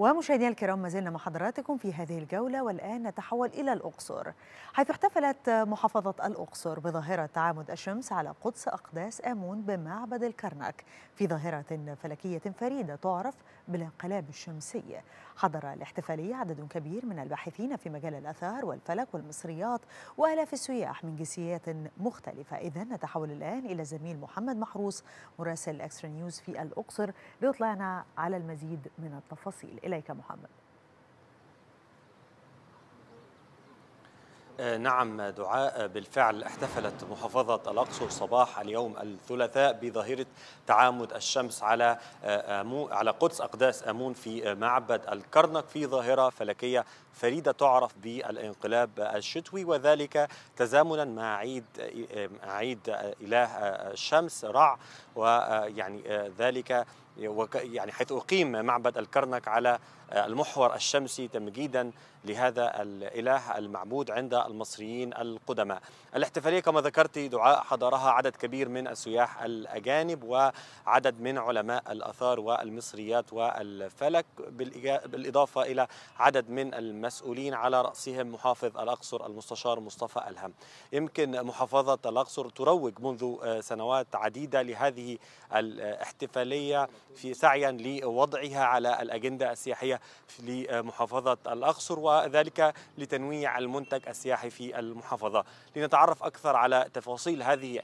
ومشاهدينا الكرام ما زلنا مع حضراتكم في هذه الجولة والآن نتحول إلى الأقصر حيث احتفلت محافظة الأقصر بظاهرة تعامد الشمس على قدس أقداس آمون بمعبد الكرنك في ظاهرة فلكية فريدة تعرف بالانقلاب الشمسي حضر الاحتفالية عدد كبير من الباحثين في مجال الأثار والفلك والمصريات وآلاف السياح من جنسيات مختلفة إذا نتحول الآن إلى زميل محمد محروس مراسل أكسترا نيوز في الأقصر ليطلعنا على المزيد من التفاصيل إليك محمد آه، نعم دعاء بالفعل احتفلت محافظة الأقصر صباح اليوم الثلاثاء بظاهرة تعامد الشمس على آه، على قدس أقداس أمون في آه، معبد الكرنك في ظاهرة فلكية فريدة تعرف بالانقلاب الشتوي وذلك تزامنا مع عيد عيد إله الشمس رع ويعني ذلك يعني حيث أقيم معبد الكرنك على آه، المحور الشمسي تمجيدا لهذا الإله المعبود عند المصريين القدماء الاحتفالية كما ذكرت دعاء حضرها عدد كبير من السياح الأجانب وعدد من علماء الأثار والمصريات والفلك بالإضافة إلى عدد من المسؤولين على رأسهم محافظ الأقصر المستشار مصطفى الهم يمكن محافظة الأقصر تروج منذ آه، سنوات عديدة لهذه الاحتفالية في سعيا لوضعها على الأجندة السياحية لمحافظة الأقصر وذلك لتنويع المنتج السياحي في المحافظة لنتعرف أكثر على تفاصيل هذه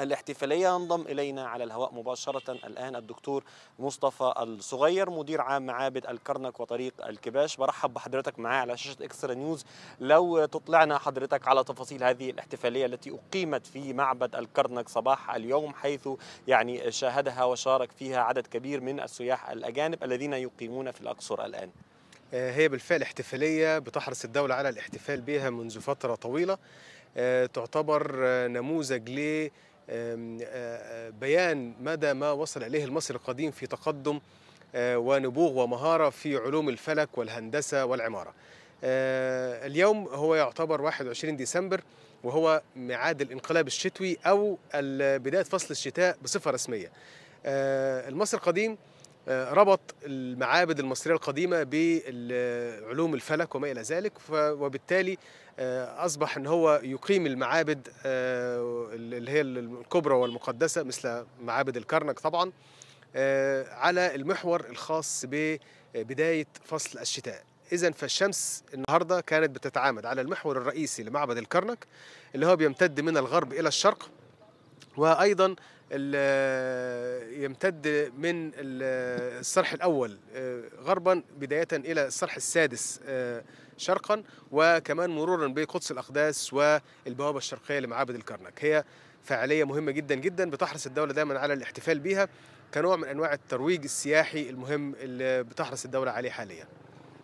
الاحتفالية ينضم إلينا على الهواء مباشرة الآن الدكتور مصطفى الصغير مدير عام معابد الكرنك وطريق الكباش برحب بحضرتك معاه على شاشة إكسترا نيوز لو تطلعنا حضرتك على تفاصيل هذه الاحتفالية التي أقيمت في معبد الكرنك صباح اليوم حيث يعني شاهدها وشارك فيها عدد كبير من السياح الأجانب الذين يقيمون في الأقصر الآن آه، هي بالفعل احتفالية بتحرص الدولة على الاحتفال بها منذ فترة طويلة آه، تعتبر آه، نموذج ل آه، بيان مدى ما وصل إليه المصري القديم في تقدم آه، ونبوغ ومهارة في علوم الفلك والهندسة والعمارة آه، اليوم هو يعتبر 21 ديسمبر وهو ميعاد الانقلاب الشتوي أو بداية فصل الشتاء بصفة رسمية المصري القديم ربط المعابد المصرية القديمة بعلوم الفلك وما إلى ذلك وبالتالي آه، أصبح أن هو يقيم المعابد آه، اللي هي الكبرى والمقدسة مثل معابد الكرنك طبعا آه، على المحور الخاص ببداية فصل الشتاء إذا فالشمس النهاردة كانت بتتعامد على المحور الرئيسي لمعبد الكرنك اللي هو بيمتد من الغرب إلى الشرق وأيضا يمتد من الصرح الأول آه، غربا بداية إلى الصرح السادس آه، شرقا وكمان مرورا بقدس الأقداس والبوابة الشرقية لمعابد الكرنك هي فعالية مهمة جدا جدا بتحرص الدولة دائما على الاحتفال بها كنوع من أنواع الترويج السياحي المهم اللي بتحرص الدولة عليه حاليا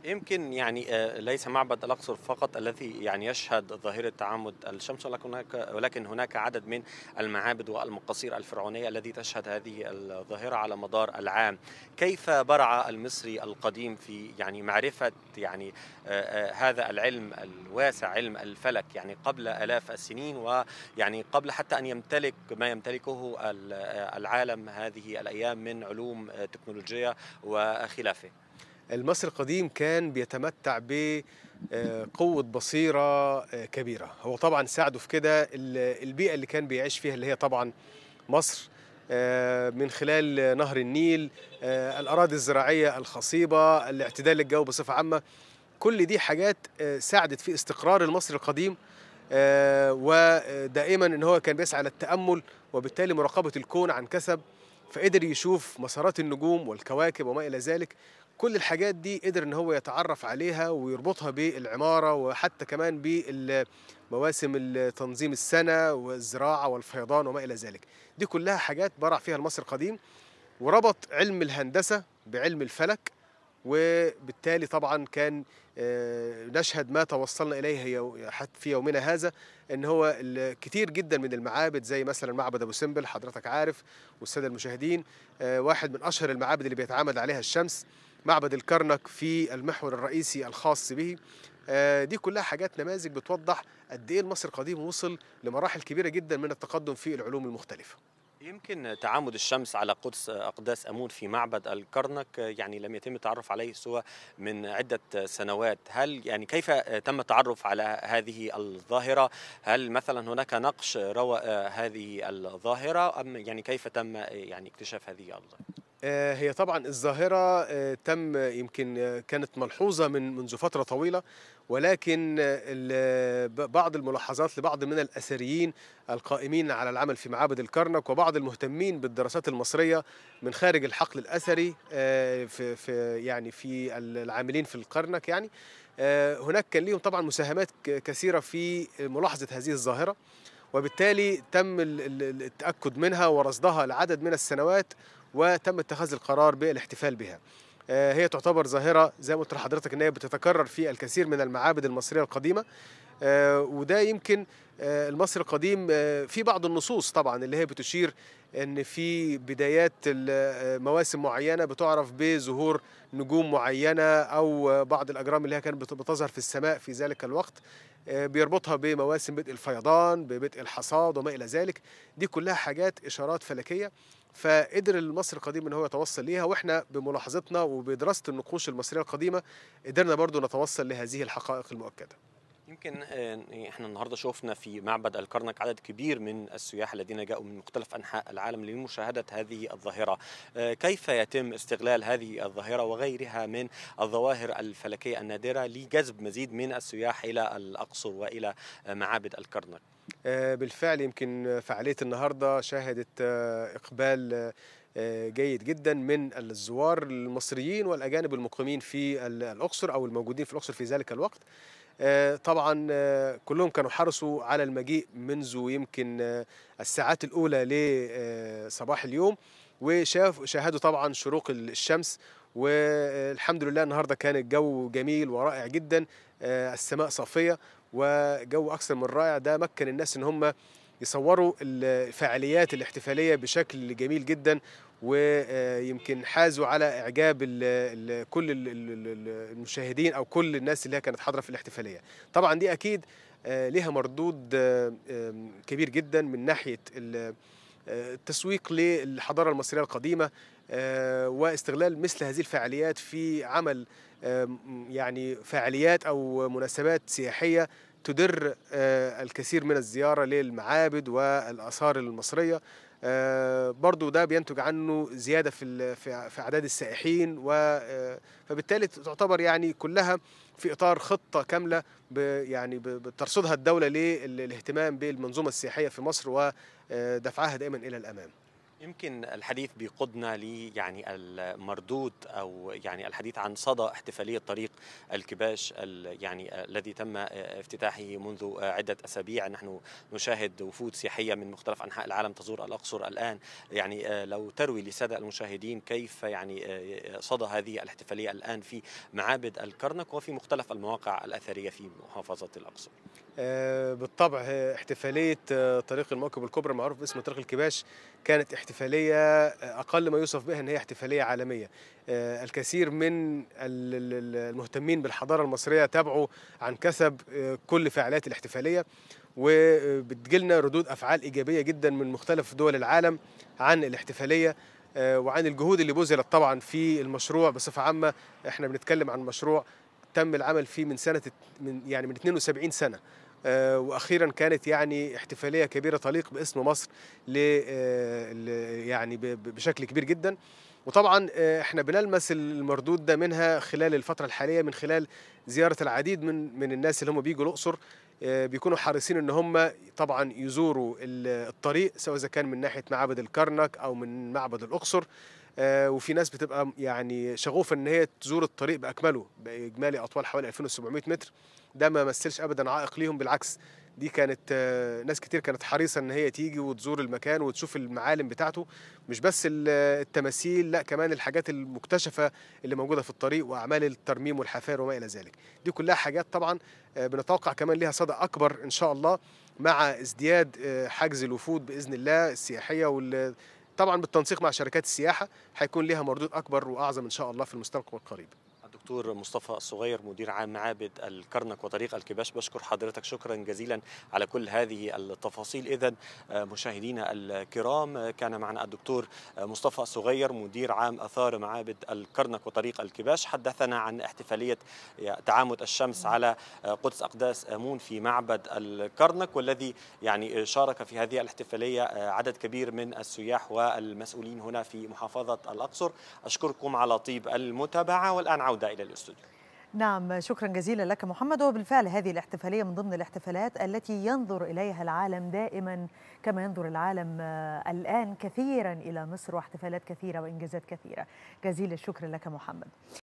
يمكن يعني آه، ليس معبد الاقصر فقط الذي يعني يشهد ظاهره تعامد الشمس ولكن هناك ولكن هناك عدد من المعابد والمقاصير الفرعونيه التي تشهد هذه الظاهره على مدار العام. كيف برع المصري القديم في يعني معرفه يعني آه، آه، هذا العلم الواسع علم الفلك يعني قبل الاف السنين ويعني قبل حتى ان يمتلك ما يمتلكه العالم هذه الايام من علوم تكنولوجيه وخلافه. المصري القديم كان بيتمتع بقوة آه، بصيرة آه، كبيرة هو طبعا ساعده في كده البيئة اللي كان بيعيش فيها اللي هي طبعا مصر آه، من خلال نهر النيل الأراضي الزراعية الخصيبة الاعتدال الجو بصفة عامة كل دي حاجات ساعدت في استقرار المصري القديم ودائما ان هو كان بيسعى للتامل وبالتالي مراقبه الكون عن كسب فقدر يشوف مسارات النجوم والكواكب وما الى ذلك كل الحاجات دي قدر ان هو يتعرف عليها ويربطها بالعماره وحتى كمان بمواسم تنظيم السنه والزراعه والفيضان وما الى ذلك دي كلها حاجات برع فيها المصري القديم وربط علم الهندسه بعلم الفلك وبالتالي طبعا كان آه، نشهد ما توصلنا اليه في يومنا هذا ان هو كتير جدا من المعابد زي مثلا معبد ابو سمبل حضرتك عارف والساده المشاهدين آه، واحد من اشهر المعابد اللي بيتعامد عليها الشمس معبد الكرنك في المحور الرئيسي الخاص به آه، دي كلها حاجات نماذج بتوضح قد ايه المصري القديم وصل لمراحل كبيره جدا من التقدم في العلوم المختلفه يمكن تعامد الشمس على قدس أقداس أمون في معبد الكرنك آه، يعني لم يتم التعرف عليه سوى من عدة سنوات هل يعني كيف تم التعرف على هذه الظاهرة هل مثلا هناك نقش روى آه، هذه الظاهرة أم يعني كيف تم يعني اكتشاف هذه الظاهرة آه، هي طبعا الظاهرة آه، تم يمكن آه، كانت ملحوظة من منذ فترة طويلة ولكن بعض الملاحظات لبعض من الأثريين القائمين على العمل في معابد الكرنك وبعض المهتمين بالدراسات المصرية من خارج الحقل الأثري في, يعني في العاملين في الكرنك يعني هناك كان لهم طبعا مساهمات كثيرة في ملاحظة هذه الظاهرة وبالتالي تم التأكد منها ورصدها لعدد من السنوات وتم اتخاذ القرار بالاحتفال بها آه، هي تعتبر ظاهرة زي ما قلت لحضرتك إن هي بتتكرر في الكثير من المعابد المصرية القديمة آه، وده يمكن آه، المصري القديم في بعض النصوص طبعا اللي هي بتشير ان في بدايات مواسم معينه بتعرف بظهور نجوم معينه او بعض الاجرام اللي هي كانت بتظهر في السماء في ذلك الوقت بيربطها بمواسم بدء الفيضان ببدء الحصاد وما الى ذلك دي كلها حاجات اشارات فلكيه فقدر المصري القديم ان هو يتوصل ليها واحنا بملاحظتنا وبدراسه النقوش المصريه القديمه قدرنا برضو نتوصل لهذه الحقائق المؤكده يمكن آه، يعني احنا النهارده شفنا في معبد الكرنك عدد كبير من السياح الذين جاءوا من مختلف انحاء العالم لمشاهده هذه الظاهره آه، كيف يتم استغلال هذه الظاهره وغيرها من الظواهر الفلكيه النادره لجذب مزيد من السياح الى الاقصر والى آه، معابد الكرنك آه، بالفعل يمكن فعالية النهاردة شهدت آه، إقبال آه، جيد جدا من الزوار المصريين والأجانب المقيمين في الأقصر أو الموجودين في الأقصر في ذلك الوقت طبعا كلهم كانوا حرصوا على المجيء منذ يمكن الساعات الأولى لصباح اليوم وشاهدوا طبعا شروق الشمس والحمد لله النهارده كان الجو جميل ورائع جدا السماء صافيه وجو اكثر من رائع ده مكن الناس ان هم يصوروا الفعاليات الاحتفاليه بشكل جميل جدا ويمكن حازوا على اعجاب الـ الـ كل الـ المشاهدين او كل الناس اللي كانت حاضره في الاحتفاليه طبعا دي اكيد آه، لها مردود آه، كبير جدا من ناحيه آه، التسويق للحضاره المصريه القديمه آه، واستغلال مثل هذه الفعاليات في عمل آه، يعني فعاليات أو مناسبات سياحية تدر آه، الكثير من الزيارة للمعابد والآثار المصرية برضو ده بينتج عنه زيادة في في أعداد السائحين و فبالتالي تعتبر يعني كلها في إطار خطة كاملة يعني بترصدها الدولة للاهتمام بالمنظومة السياحية في مصر ودفعها دائما إلى الأمام يمكن الحديث بيقودنا لي يعني المردود او يعني الحديث عن صدى احتفاليه طريق الكباش يعني الذي تم افتتاحه منذ عده اسابيع نحن نشاهد وفود سياحيه من مختلف انحاء العالم تزور الاقصر الان يعني آه، لو تروي لساده المشاهدين كيف يعني آه، صدى هذه الاحتفاليه الان في معابد الكرنك وفي مختلف المواقع الاثريه في محافظه الاقصر. آه، بالطبع احتفاليه طريق الموكب الكبرى المعروف باسم طريق الكباش كانت احتفالية احتفالية أقل ما يوصف بها أن هي احتفالية عالمية آه، الكثير من المهتمين بالحضارة المصرية تابعوا عن كسب آه، كل فعاليات الاحتفالية وبتجيلنا ردود أفعال إيجابية جدا من مختلف دول العالم عن الاحتفالية آه، وعن الجهود اللي بذلت طبعا في المشروع بصفة عامة احنا بنتكلم عن مشروع تم العمل فيه من سنة من يعني من 72 سنة آه، واخيرا كانت يعني احتفاليه كبيره تليق باسم مصر ل آه، يعني بشكل كبير جدا وطبعا آه، احنا بنلمس المردود ده منها خلال الفتره الحاليه من خلال زياره العديد من من الناس اللي هم بيجوا الاقصر آه، بيكونوا حريصين ان هم طبعا يزوروا الطريق سواء اذا كان من ناحيه معبد الكرنك او من معبد الاقصر آه، وفي ناس بتبقى يعني شغوفه ان هي تزور الطريق باكمله باجمالي اطوال حوالي 2700 متر ده ما مثلش ابدا عائق ليهم بالعكس دي كانت آه، ناس كتير كانت حريصه ان هي تيجي وتزور المكان وتشوف المعالم بتاعته مش بس التماثيل لا كمان الحاجات المكتشفه اللي موجوده في الطريق واعمال الترميم والحفار وما الى ذلك دي كلها حاجات طبعا آه، بنتوقع كمان ليها صدى اكبر ان شاء الله مع ازدياد آه، حجز الوفود باذن الله السياحيه وال طبعا بالتنسيق مع شركات السياحه هيكون ليها مردود اكبر واعظم ان شاء الله في المستقبل القريب الدكتور مصطفى الصغير مدير عام معابد الكرنك وطريق الكباش بشكر حضرتك شكرا جزيلا على كل هذه التفاصيل إذا آه، مشاهدينا الكرام آه، كان معنا الدكتور آه، مصطفى الصغير مدير عام أثار معابد الكرنك وطريق الكباش حدثنا عن احتفالية تعامد الشمس على قدس أقداس آمون في معبد الكرنك والذي يعني شارك في هذه الاحتفالية عدد كبير من السياح والمسؤولين هنا في محافظة الأقصر أشكركم على طيب المتابعة والآن عودة إلى الاستوديو نعم شكرا جزيلا لك محمد وبالفعل هذه الاحتفالية من ضمن الاحتفالات التي ينظر إليها العالم دائما كما ينظر العالم آه، الآن كثيرا إلى مصر واحتفالات كثيرة وإنجازات كثيرة جزيل الشكر لك محمد